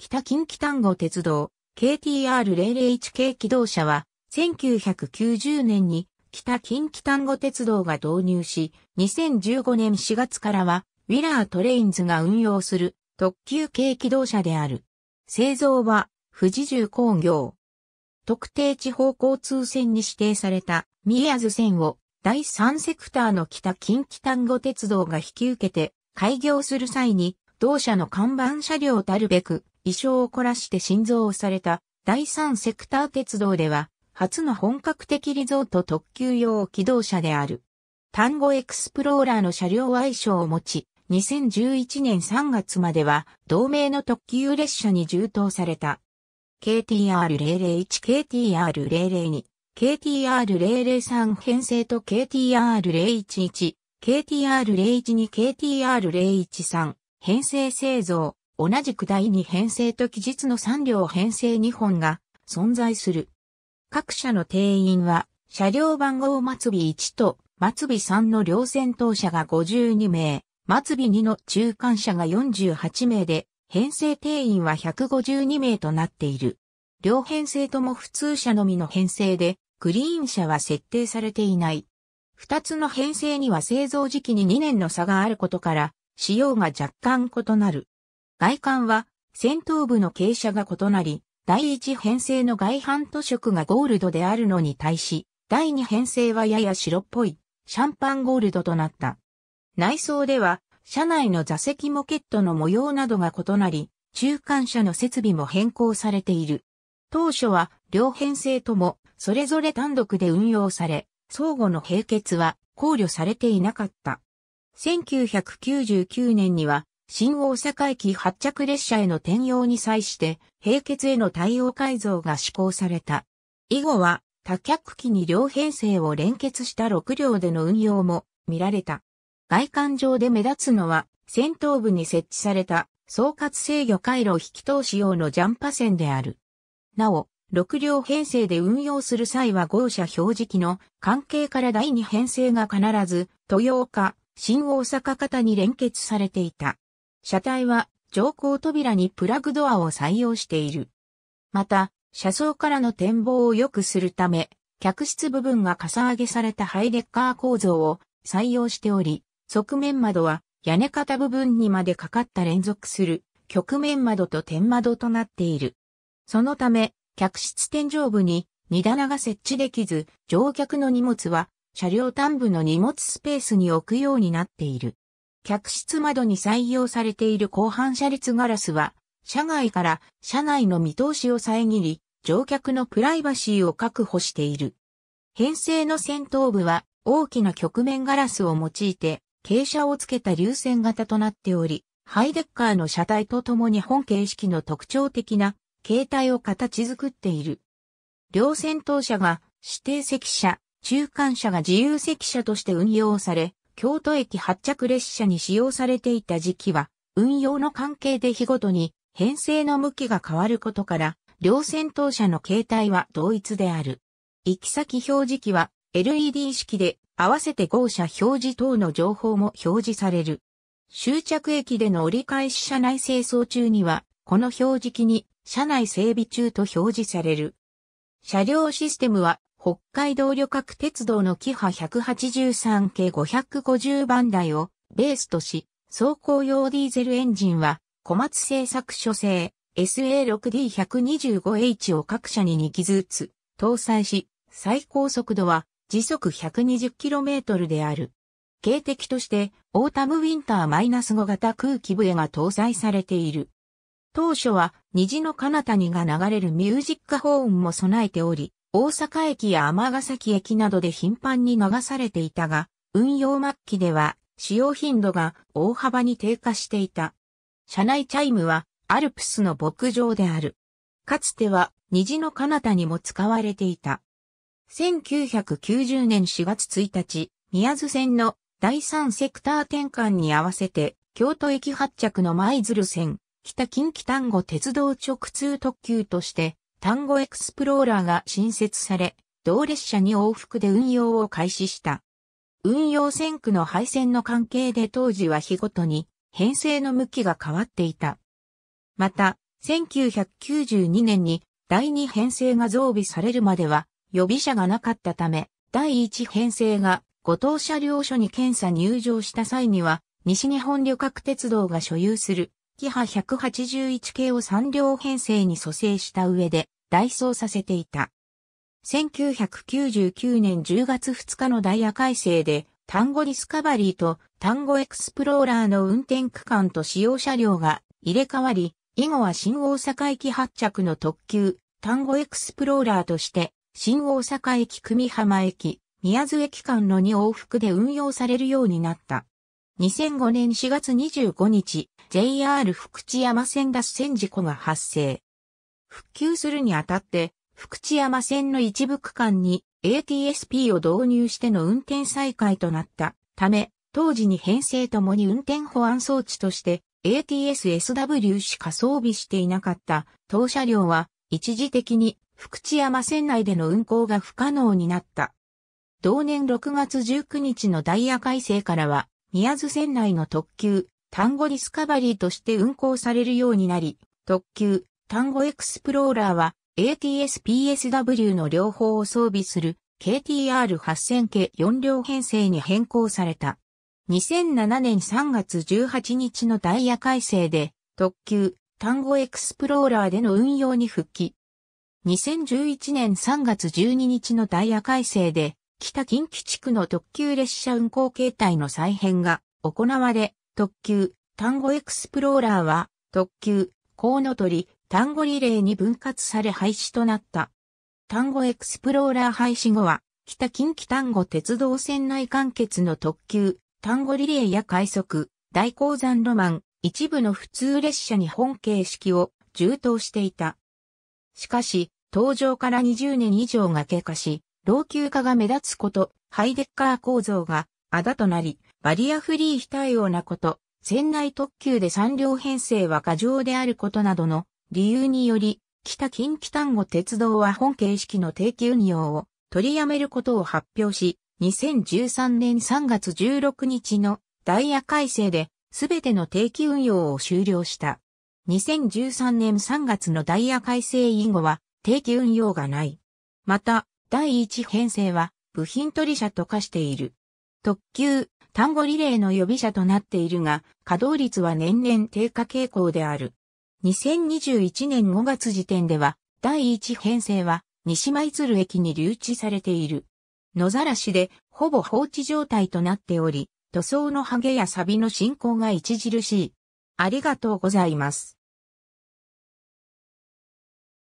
北近畿単語鉄道 KTR001 k 機動車は1990年に北近畿単語鉄道が導入し、2015年4月からはウィラートレインズが運用する特急系機動車である。製造は富士重工業。特定地方交通線に指定された宮津線を第3セクターの北近畿単語鉄道が引き受けて開業する際に同社の看板車両たるべく意匠を凝らして心臓をされた第三セクター鉄道では、初の本格的リゾート特急用機動車である。単語エクスプローラーの車両愛称を持ち、2011年3月までは同名の特急列車に充当された。KTR001、KTR002、KTR003 編成と KTR011、KTR012、KTR013 編成製造、同じく第二編成と期日の3両編成2本が存在する。各社の定員は、車両番号末尾1と末尾3の両先頭車が52名、末尾2の中間車が48名で、編成定員は152名となっている。両編成とも普通車のみの編成で、グリーン車は設定されていない。二つの編成には製造時期に2年の差があることから、仕様が若干異なる。外観は先頭部の傾斜が異なり、第一編成の外反塗色がゴールドであるのに対し、第二編成はやや白っぽいシャンパンゴールドとなった。内装では、車内の座席モケットの模様などが異なり、中間車の設備も変更されている。当初は両編成ともそれぞれ単独で運用され、相互の並結は考慮されていなかった。1999年には新大阪駅発着列車への転用に際して、平結への対応改造が施行された。以後は、多脚機に両編成を連結した6両での運用も見られた。外観上で目立つのは、先頭部に設置された総括制御回路引き通し用のジャンパ線である。なお、6両編成で運用する際は号車表示機の関係から第2編成が必ず、豊岡、新大阪方に連結されていた。車体は乗降扉にプラグドアを採用している。また、車窓からの展望を良くするため、客室部分がかさ上げされたハイデッカー構造を採用しており、側面窓は屋根型部分にまでかかった連続する曲面窓と天窓となっている。そのため、客室天井部に荷棚が設置できず、乗客の荷物は車両端部の荷物スペースに置くようになっている。客室窓に採用されている後半車列ガラスは、車外から車内の見通しを遮り、乗客のプライバシーを確保している。編成の先頭部は大きな局面ガラスを用いて、傾斜をつけた流線型となっており、ハイデッカーの車体とともに本形式の特徴的な形態を形作っている。両先頭車が指定席車、中間車が自由席車として運用され、京都駅発着列車に使用されていた時期は、運用の関係で日ごとに編成の向きが変わることから、両先頭車の形態は同一である。行き先表示器は LED 式で合わせて号車表示等の情報も表示される。終着駅での折り返し車内清掃中には、この表示器に車内整備中と表示される。車両システムは北海道旅客鉄道のキハ183系550番台をベースとし、走行用ディーゼルエンジンは、小松製作所製 SA6D125H を各社に2機ずつ搭載し、最高速度は時速 120km である。警笛として、オータムウィンターマイナス5型空気笛が搭載されている。当初は、虹の彼方にが流れるミュージックホーンも備えており、大阪駅や尼崎駅などで頻繁に流されていたが、運用末期では使用頻度が大幅に低下していた。車内チャイムはアルプスの牧場である。かつては虹の彼方にも使われていた。1990年4月1日、宮津線の第3セクター転換に合わせて、京都駅発着の舞鶴線、北近畿丹後鉄道直通特急として、単語エクスプローラーが新設され、同列車に往復で運用を開始した。運用線区の配線の関係で当時は日ごとに編成の向きが変わっていた。また、1992年に第2編成が増備されるまでは予備車がなかったため、第1編成が五島車両所に検査入場した際には、西日本旅客鉄道が所有するキハ181系を3両編成に蘇生した上で、代走させていた。1999年10月2日のダイヤ改正で、単語ディスカバリーと単語エクスプローラーの運転区間と使用車両が入れ替わり、以後は新大阪駅発着の特急、単語エクスプローラーとして、新大阪駅組浜駅、宮津駅間の2往復で運用されるようになった。2005年4月25日、JR 福知山線脱線事故が発生。復旧するにあたって、福知山線の一部区間に ATSP を導入しての運転再開となったため、当時に編成ともに運転保安装置として ATSSW しか装備していなかった当車両は一時的に福知山線内での運行が不可能になった。同年6月19日のダイヤ改正からは宮津船内の特急、単語ディスカバリーとして運行されるようになり、特急、単語エクスプローラーは ATS-PSW の両方を装備する KTR8000 系4両編成に変更された。2007年3月18日のダイヤ改正で特急、単語エクスプローラーでの運用に復帰。2011年3月12日のダイヤ改正で北近畿地区の特急列車運行形態の再編が行われ、特急、単語エクスプローラーは、特急、コウノトリ、単語リレーに分割され廃止となった。単語エクスプローラー廃止後は、北近畿単語鉄道線内完結の特急、単語リレーや快速、大鉱山ロマン、一部の普通列車に本形式を充当していた。しかし、登場から20年以上が経過し、老朽化が目立つこと、ハイデッカー構造があだとなり、バリアフリー非対応なこと、船内特急で3両編成は過剰であることなどの理由により、北近畿単語鉄道は本形式の定期運用を取りやめることを発表し、2013年3月16日のダイヤ改正で全ての定期運用を終了した。2013年3月のダイヤ改正以後は定期運用がない。また、第一編成は部品取り車と化している。特急、単語リレーの予備車となっているが、稼働率は年々低下傾向である。2021年5月時点では、第一編成は西舞鶴駅に留置されている。野ざらしでほぼ放置状態となっており、塗装のハゲやサビの進行が著しい。ありがとうございます。